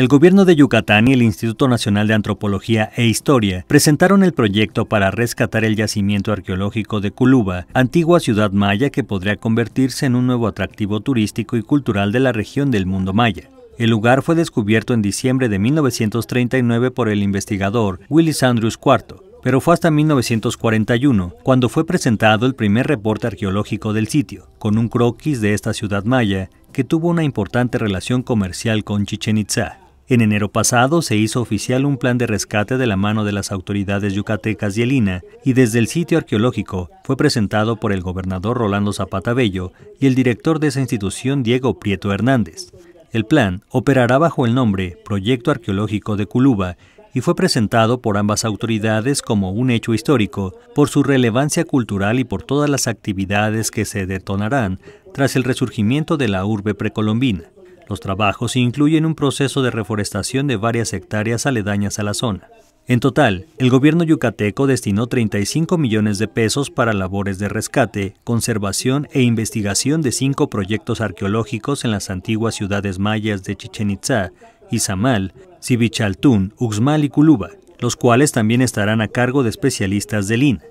El gobierno de Yucatán y el Instituto Nacional de Antropología e Historia presentaron el proyecto para rescatar el yacimiento arqueológico de Culuba, antigua ciudad maya que podría convertirse en un nuevo atractivo turístico y cultural de la región del mundo maya. El lugar fue descubierto en diciembre de 1939 por el investigador Willis Andrews IV, pero fue hasta 1941 cuando fue presentado el primer reporte arqueológico del sitio, con un croquis de esta ciudad maya que tuvo una importante relación comercial con Chichen Itza. En enero pasado se hizo oficial un plan de rescate de la mano de las autoridades yucatecas y el INA, y desde el sitio arqueológico fue presentado por el gobernador Rolando Zapata Bello y el director de esa institución Diego Prieto Hernández. El plan operará bajo el nombre Proyecto Arqueológico de Culuba y fue presentado por ambas autoridades como un hecho histórico por su relevancia cultural y por todas las actividades que se detonarán tras el resurgimiento de la urbe precolombina. Los trabajos incluyen un proceso de reforestación de varias hectáreas aledañas a la zona. En total, el gobierno yucateco destinó 35 millones de pesos para labores de rescate, conservación e investigación de cinco proyectos arqueológicos en las antiguas ciudades mayas de Chichen Itza, Izamal, Sibichaltún, Uxmal y Culuba, los cuales también estarán a cargo de especialistas del INA.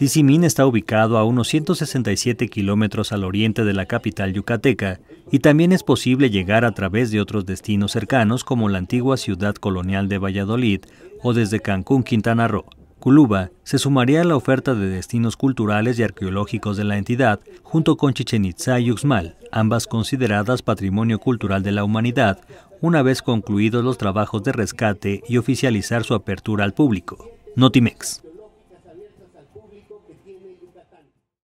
Tizimín está ubicado a unos 167 kilómetros al oriente de la capital yucateca y también es posible llegar a través de otros destinos cercanos como la antigua ciudad colonial de Valladolid o desde Cancún, Quintana Roo. Culuba se sumaría a la oferta de destinos culturales y arqueológicos de la entidad, junto con Chichen Itza y Uxmal, ambas consideradas Patrimonio Cultural de la Humanidad, una vez concluidos los trabajos de rescate y oficializar su apertura al público. Notimex.